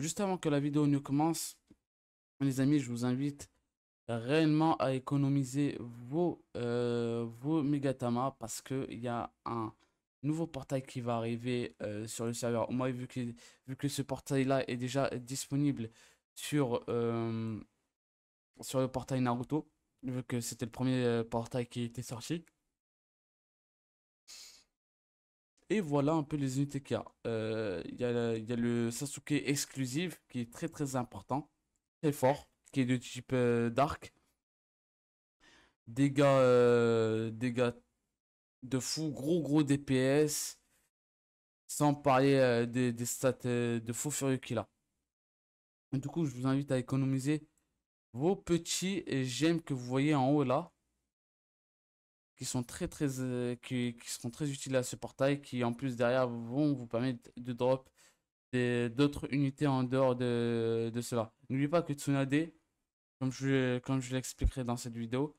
Juste avant que la vidéo ne commence, les amis, je vous invite réellement à économiser vos, euh, vos Megatama parce qu'il y a un nouveau portail qui va arriver euh, sur le serveur. Moi, vu que, vu que ce portail-là est déjà disponible sur, euh, sur le portail Naruto, vu que c'était le premier portail qui était sorti, Et voilà un peu les unités qu'il y a. Euh, il, y a le Sasuke exclusive qui est très très important, très fort, qui est de type euh, Dark. Euh, dégâts, de fou, gros gros DPS, sans parler des, stats de faux furieux qu'il a. du coup, je vous invite à économiser vos petits gemmes que vous voyez en haut là sont très très euh, qui, qui, seront très utiles à ce portail qui en plus derrière vont vous permettre de drop d'autres unités en dehors de, cela. N'oubliez pas que Tsunade, comme je, comme je l'expliquerai dans cette vidéo,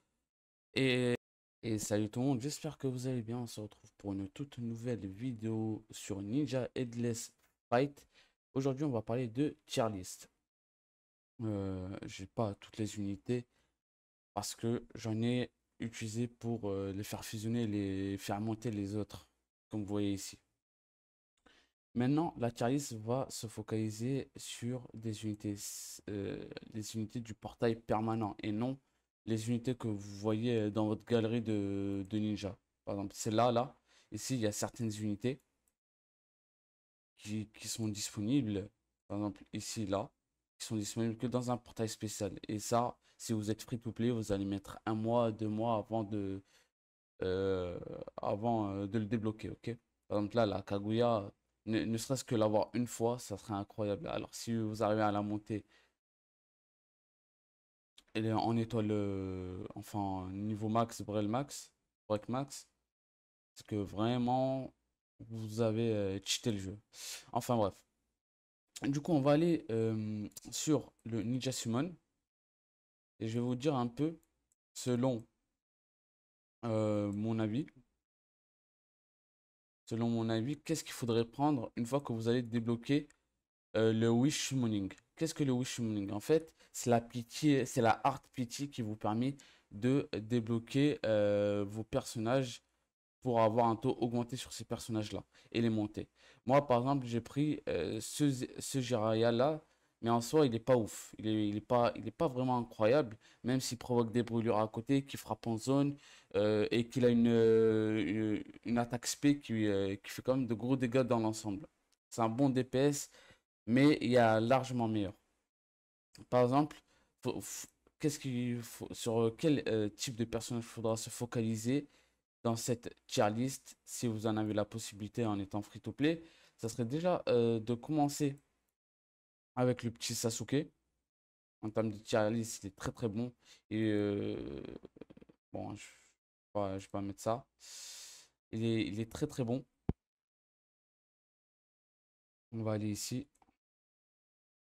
et, et salut tout le monde, j'espère que vous allez bien. On se retrouve pour une toute nouvelle vidéo sur Ninja Headless Fight. Aujourd'hui, on va parler de tier list. Euh, j'ai pas toutes les unités parce que j'en ai utilisé pour euh, les faire fusionner, les faire monter les autres, comme vous voyez ici. Maintenant, la tier va se focaliser sur des unités, euh, les unités du portail permanent et non les unités que vous voyez euh, dans votre galerie de, ninja. Par exemple, c'est là, là. Ici, il y a certaines unités qui, qui sont disponibles. Par exemple, ici, là, qui sont disponibles que dans un portail spécial. Et ça, si vous êtes free to play, vous allez mettre un mois, deux mois avant de, euh, avant euh, de le débloquer. ok Par exemple, là, la Kaguya, ne, serait-ce que l'avoir une fois, ça serait incroyable. Alors, si vous arrivez à la monter en étoile, euh, enfin, niveau max, Brel max, break max, parce que vraiment, vous avez cheaté le jeu. Enfin, bref. Du coup, on va aller sur le Ninja Summon. Et je vais vous dire un peu, selon euh, mon avis, selon mon avis, qu'est-ce qu'il faudrait prendre une fois que vous allez débloquer euh, le Wish Morning. Qu'est-ce que le Wish Morning En fait, c'est la pitié, c'est la Art Pity qui vous permet de débloquer euh, vos personnages pour avoir un taux augmenté sur ces personnages-là et les monter. Moi, par exemple, j'ai pris ce, ce là mais en soi, il n'est pas ouf. Il n'est est pas, pas vraiment incroyable, même s'il provoque des brûlures à côté, qu'il frappe en zone euh, et qu'il a une, euh, une, attaque spé euh, qui, fait quand même de gros dégâts dans l'ensemble. C'est un bon DPS, mais il y a largement meilleur. Par exemple, qu'est-ce qu'il faut, sur quel type de personnage faudra se focaliser dans cette tier list si vous en avez la possibilité en étant free to play Ça serait déjà de commencer avec le petit Sasuke. En termes de tier il est très très bon. Et euh, bon, je vais pas mettre ça. Il est, il est très très bon. On va aller ici.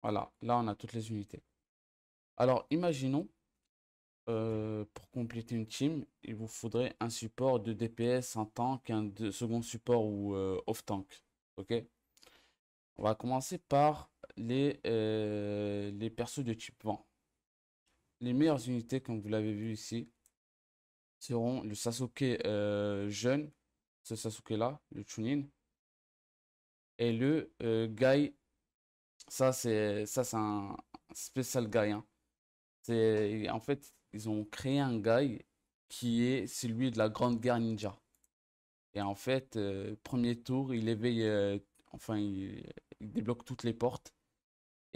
Voilà, là on a toutes les unités. Alors imaginons, euh, pour compléter une team, il vous faudrait un support de DPS, un tank, un second support ou euh, off-tank. Ok On va commencer par les, euh, les persos de type vent. Les meilleures unités, comme vous l'avez vu ici, seront le Sasuke euh, jeune, ce Sasuke-là, le Chunin, et le euh, Gai. Ça, c'est un spécial Gai. Hein. En fait, ils ont créé un Gai qui est celui de la Grande Guerre Ninja. Et en fait, euh, premier tour, il éveille, enfin, il, débloque toutes les portes.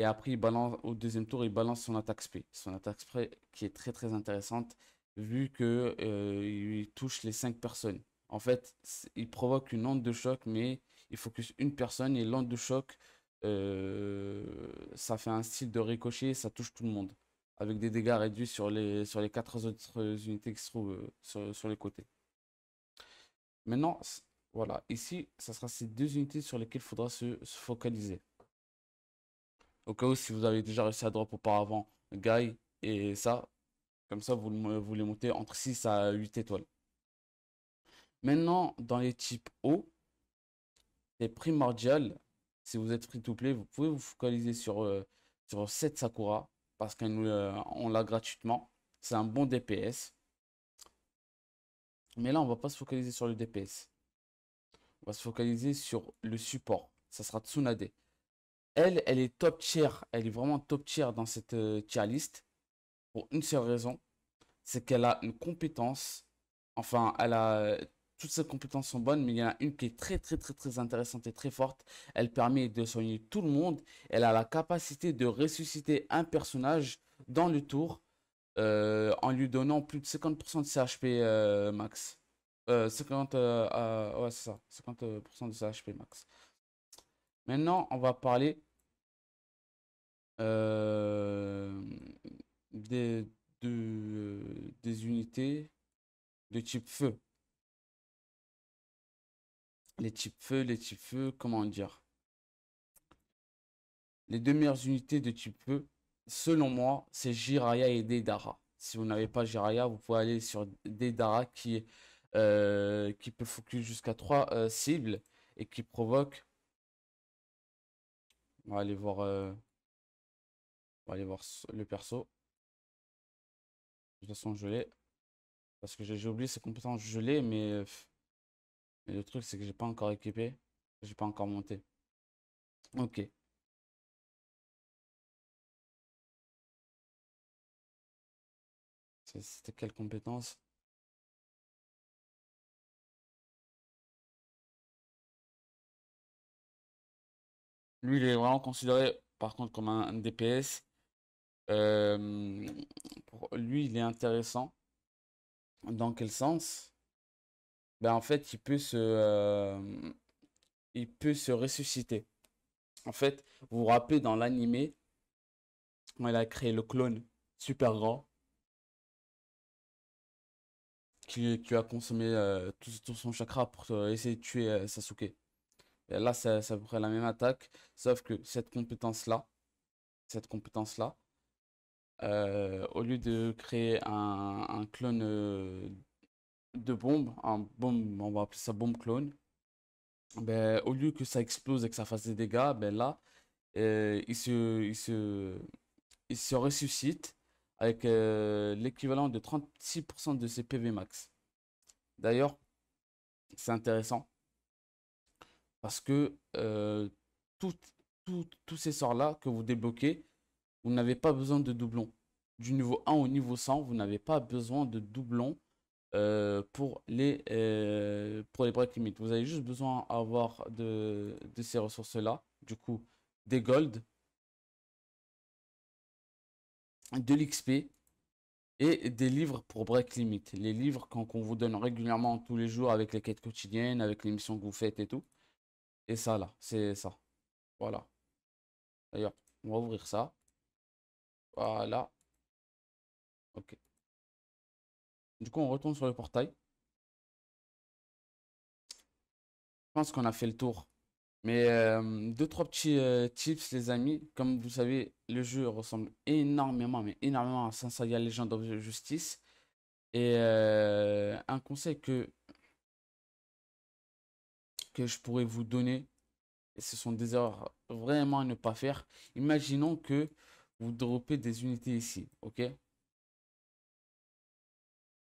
Et après, balance, au deuxième tour, il balance son attaque spé. Son attaque spé qui est très très intéressante vu que euh, il touche les cinq personnes. En fait, il provoque une onde de choc, mais il focus une personne et l'onde de choc, euh, ça fait un style de ricochet ça touche tout le monde. Avec des dégâts réduits sur les, sur les 4 autres unités qui se trouvent euh, sur, les côtés. Maintenant, voilà, ici, ça sera ces deux unités sur lesquelles il faudra se focaliser. Au cas où, si vous avez déjà réussi à drop auparavant, Guy et ça, comme ça, vous, les montez entre 6 à 8 étoiles. Maintenant, dans les types O, c'est primordial, si vous êtes free to play, vous pouvez vous focaliser sur, euh, sur cette Sakura, parce qu'on euh, l'a gratuitement. C'est un bon DPS. Mais là, on ne va pas se focaliser sur le DPS. On va se focaliser sur le support. Ça sera Tsunade. Elle, elle est top tier. Elle est vraiment top tier dans cette euh, tier list. Pour une seule raison. C'est qu'elle a une compétence. Enfin, elle a euh, toutes ses compétences sont bonnes, mais il y en a une qui est très très très très intéressante et très forte. Elle permet de soigner tout le monde. Elle a la capacité de ressusciter un personnage dans le tour euh, en lui donnant plus de 50% de CHP max. Euh, 50, ouais, ça, 50% de CHP max. Maintenant, on va parler euh, des, euh, des unités de type feu. Les types feu, les types feu, comment dire Les deux meilleures unités de type feu, selon moi, c'est Jiraya et Deidara. Si vous n'avez pas Jiraya, vous pouvez aller sur Deidara qui, euh, qui peut focus jusqu'à 3 cibles et qui provoque on va aller voir, euh, va aller voir le perso. De toute façon, je l'ai. Parce que j'ai oublié ses compétences, je l'ai, mais... Euh, mais le truc, c'est que j'ai pas encore équipé. J'ai pas encore monté. Ok. C'était quelle compétence Lui, il est vraiment considéré par contre comme un, DPS. Euh, lui, il est intéressant. Dans quel sens ben, En fait, il peut se, euh, il peut se ressusciter. En fait, vous vous rappelez dans l'animé, il a créé le clone super grand, qui, a consommé euh, tout, son chakra pour essayer de tuer Sasuke. Là, c'est à peu la même attaque, sauf que cette compétence-là, cette compétence-là, euh, au lieu de créer un, clone euh, de bombe, un bombe, on va appeler ça bombe clone, ben, au lieu que ça explose et que ça fasse des dégâts, ben là, euh, il, se, il se ressuscite avec l'équivalent de 36% de ses PV max. D'ailleurs, c'est intéressant parce que euh, tous ces sorts-là que vous débloquez, vous n'avez pas besoin de doublons. Du niveau 1 au niveau 100, vous n'avez pas besoin de doublons euh, pour, les, euh, pour break limits. Vous avez juste besoin d'avoir de, ces ressources-là. Du coup, des gold, de l'XP et des livres pour break limit. Les livres qu'on vous donne régulièrement tous les jours avec les quêtes quotidiennes, avec les missions que vous faites et tout. Et ça là, c'est ça. Voilà. D'ailleurs, on va ouvrir ça. Voilà. Ok. Du coup, on retourne sur le portail. Je pense qu'on a fait le tour. Mais euh, deux, trois petits euh, tips, les amis. Comme vous savez, le jeu ressemble énormément, mais énormément à Saint Legend of Justice. Et euh, un conseil que que je pourrais vous donner, et ce sont des erreurs vraiment à ne pas faire. Imaginons que vous dropez des unités ici, ok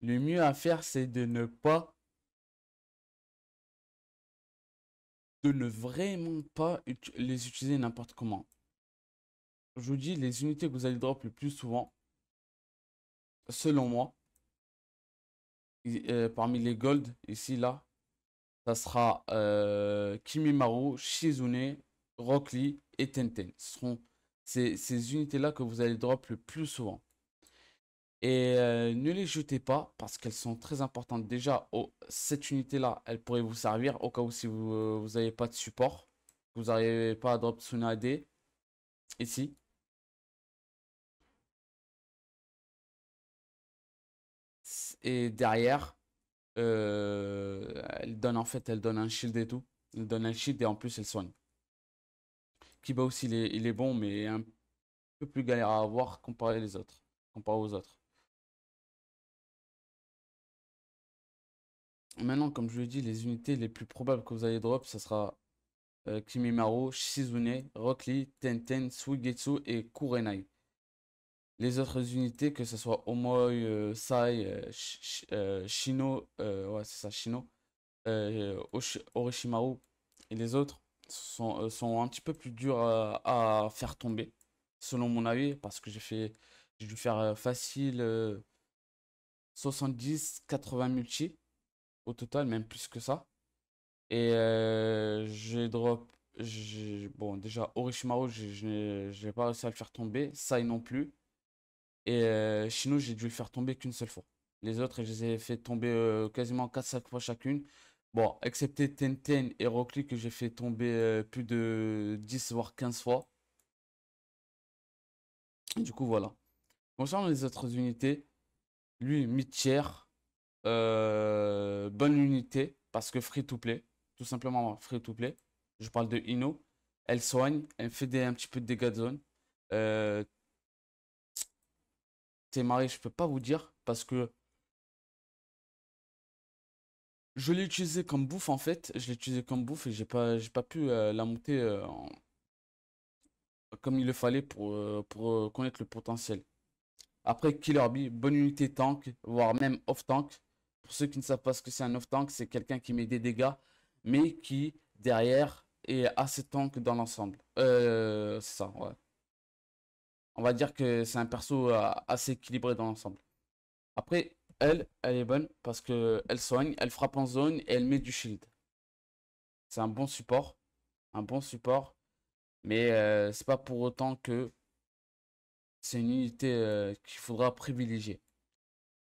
Le mieux à faire, c'est de ne pas de ne vraiment pas les utiliser n'importe comment. Je vous dis, les unités que vous allez drop le plus souvent, selon moi, euh, parmi les gold, ici, là, ça sera euh, Kimimaru, Shizune, Rock Lee et Tenten. Ce seront ces, unités-là que vous allez drop le plus souvent. Et euh, ne les jetez pas parce qu'elles sont très importantes. Déjà, cette unité-là, elle pourrait vous servir au cas où si vous n'avez euh, pas de support. Vous n'arrivez pas à drop Tsunade. Ici. Et derrière, euh, elle donne en fait, elle donne un shield et tout. Elle donne un shield et en plus elle soigne. Kiba aussi il est, bon mais un peu plus galère à avoir comparé les autres, comparé aux autres. Maintenant, comme je le dis, les unités les plus probables que vous allez drop, Ce sera euh, Kimimaro, Shizune, Rock Lee, Tenten, Suigetsu et Kurenai les autres unités, que ce soit Omoy, euh, Sai, euh, euh, Shino, ouais, c'est et les autres sont, un petit peu plus durs à, faire tomber, selon mon avis, parce que j'ai fait j'ai dû faire facile 70-80 multi au total, même plus que ça. Et j'ai drop. Bon, déjà, Orochimaru, je n'ai pas réussi à le faire tomber. Sai non plus. Et euh, chez nous, j'ai dû le faire tomber qu'une seule fois. Les autres, je les ai fait tomber euh, quasiment 4-5 fois chacune. Bon, excepté Tenten et Rockly que j'ai fait tomber euh, plus de 10 voire 15 fois. Du coup, voilà. Concernant les autres unités, lui, mid bonne unité, parce que free to play, tout simplement free to play. Je parle de Ino. Elle soigne, elle fait des, un petit peu de dégâts de zone marré, je peux pas vous dire parce que je l'ai utilisé comme bouffe en fait. Je l'ai utilisé comme bouffe et j'ai pas, j'ai pas pu euh, la monter euh, comme il le fallait pour, euh, pour connaître le potentiel. Après Killer Bee, bonne unité tank, voire même off-tank. Pour ceux qui ne savent pas ce que c'est un off-tank, c'est quelqu'un qui met des dégâts, mais qui derrière est assez tank dans l'ensemble. ça, ouais on va dire que c'est un perso euh, assez équilibré dans l'ensemble. Après, elle, elle est bonne parce que elle soigne, elle frappe en zone et elle met du shield. C'est un bon support, un bon support, mais euh, c'est pas pour autant que c'est une unité euh, qu'il faudra privilégier.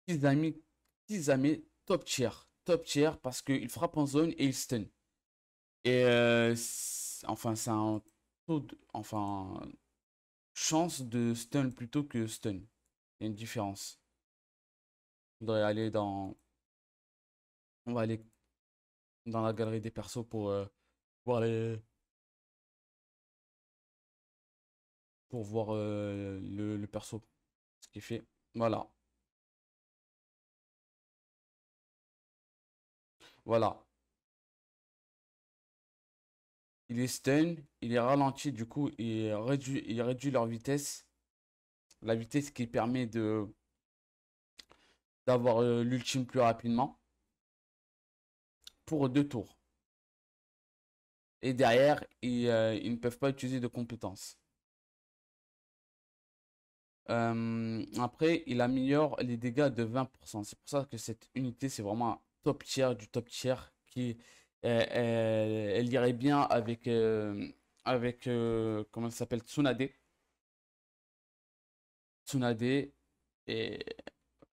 Tizami, amis, top tier, top tier parce qu'il frappe en zone et il stun. Et enfin, c'est un taux, enfin chance de stun plutôt que stun. Il y a une différence. On aller dans... On va aller dans la galerie des persos pour euh, voir les... Pour voir euh, le, perso. Ce qui fait. Voilà. Voilà il est stun, il est ralenti, du coup, il réduit, il réduit leur vitesse. La vitesse qui permet de d'avoir euh, l'ultime plus rapidement pour deux tours. Et derrière, ils, euh, ne peuvent pas utiliser de compétences. Euh, après, il améliore les dégâts de 20%. C'est pour ça que cette unité, c'est vraiment top tier du top tier qui elle, euh, euh, elle, irait bien avec, euh, avec comment ça s'appelle, Tsunade. Tsunade, et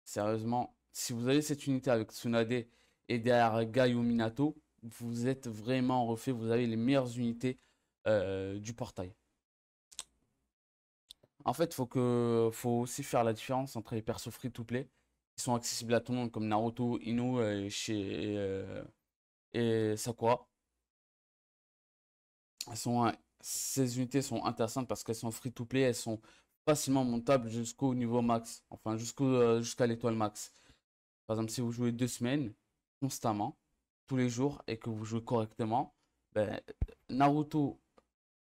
sérieusement, si vous avez cette unité avec Tsunade et derrière Gai ou Minato, vous êtes vraiment refait, vous avez les meilleures unités du portail. En fait, faut que faut aussi faire la différence entre les persos free to play qui sont accessibles à tout le monde comme Naruto, Inu et chez et Sakura. sont, euh, ces unités sont intéressantes parce qu'elles sont free to play, elles sont facilement montables jusqu'au niveau max, enfin jusqu'au euh, jusqu'à l'étoile max. Par exemple, si vous jouez deux semaines constamment, tous les jours et que vous jouez correctement, ben, Naruto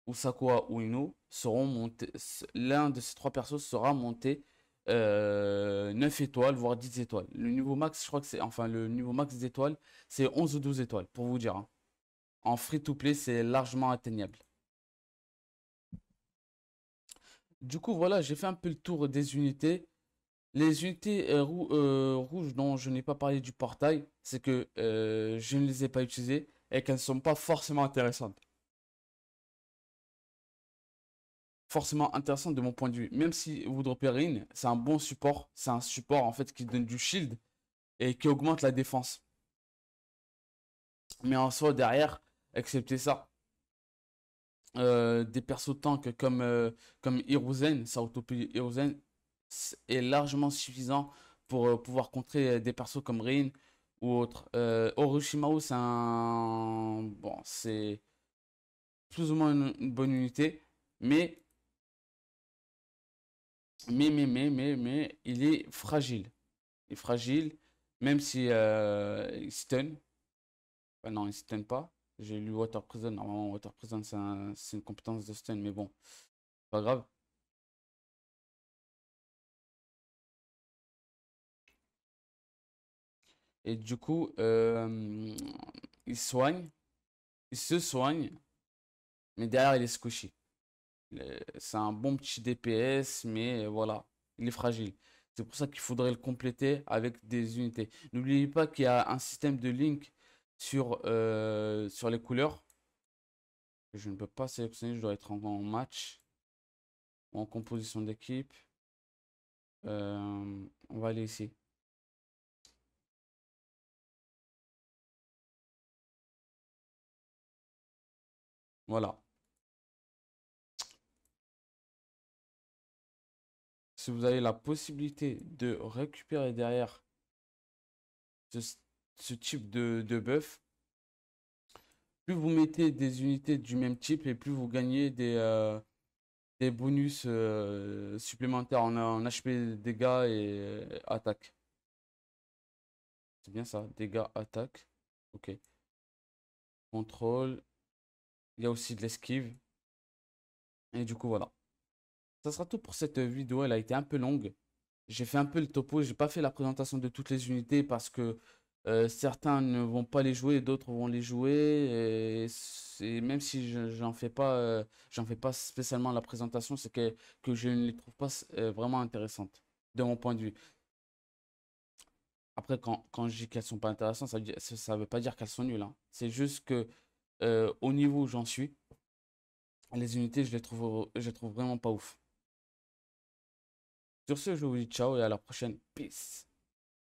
ou Sakura ou Ino seront montés. L'un de ces trois persos sera monté 9 euh, étoiles, voire 10 étoiles. Le niveau max, je crois que c'est. Enfin, le niveau max d'étoiles c'est 11 ou 12 étoiles, pour vous dire. Hein. En free to play, c'est largement atteignable. Du coup, voilà, j'ai fait un peu le tour des unités. Les unités euh, euh, rouges dont je n'ai pas parlé du portail, c'est que je ne les ai pas utilisées et qu'elles ne sont pas forcément intéressantes. forcément intéressant de mon point de vue. Même si vous dropez Rin, c'est un bon support. C'est un support en fait qui donne du shield et qui augmente la défense. Mais en soi, derrière, excepté ça, euh, des persos tanks comme, euh, comme Hiruzen, Saotopi Hiruzen, est largement suffisant pour euh, pouvoir contrer des persos comme Rin ou autre. Orochimaru, c'est un. Bon, c'est plus ou moins une bonne unité, mais mais, mais, mais, mais, mais, il est fragile. Il est fragile, même si euh, il stun. non, il stun pas. J'ai lu Water Prison. Normalement, Water Prison, c'est une compétence de stun, mais bon, pas grave. Et du coup, euh, il soigne. Il se soigne. Mais derrière, il est squishy. Euh, c'est un bon petit DPS, mais voilà, il est fragile. C'est pour ça qu'il faudrait le compléter avec des unités. N'oubliez pas qu'il y a un système de link sur, euh, sur les couleurs. Je ne peux pas sélectionner, je dois être en, match, en composition d'équipe. Euh, on va aller ici. Voilà. vous avez la possibilité de récupérer derrière ce, type de, de buff, plus vous mettez des unités du même type et plus vous gagnez des, euh, bonus euh, supplémentaires en, HP dégâts et euh, attaque. C'est bien ça, dégâts, attaque. Ok. Contrôle. Il y a aussi de l'esquive. Et du coup, voilà. Ça sera tout pour cette vidéo, elle a été un peu longue. J'ai fait un peu le topo, j'ai pas fait la présentation de toutes les unités parce que certains ne vont pas les jouer, d'autres vont les jouer. Et, même si j'en fais pas, j'en fais pas spécialement la présentation, c'est que, que je ne les trouve pas vraiment intéressantes de mon point de vue. Après, quand, quand je dis qu'elles sont pas intéressantes, ça, ne veut pas dire qu'elles sont nulles. Hein. C'est juste que au niveau où j'en suis, les unités, je les trouve, je les trouve vraiment pas ouf. Sur ce, je vous dis ciao et à la prochaine. Peace.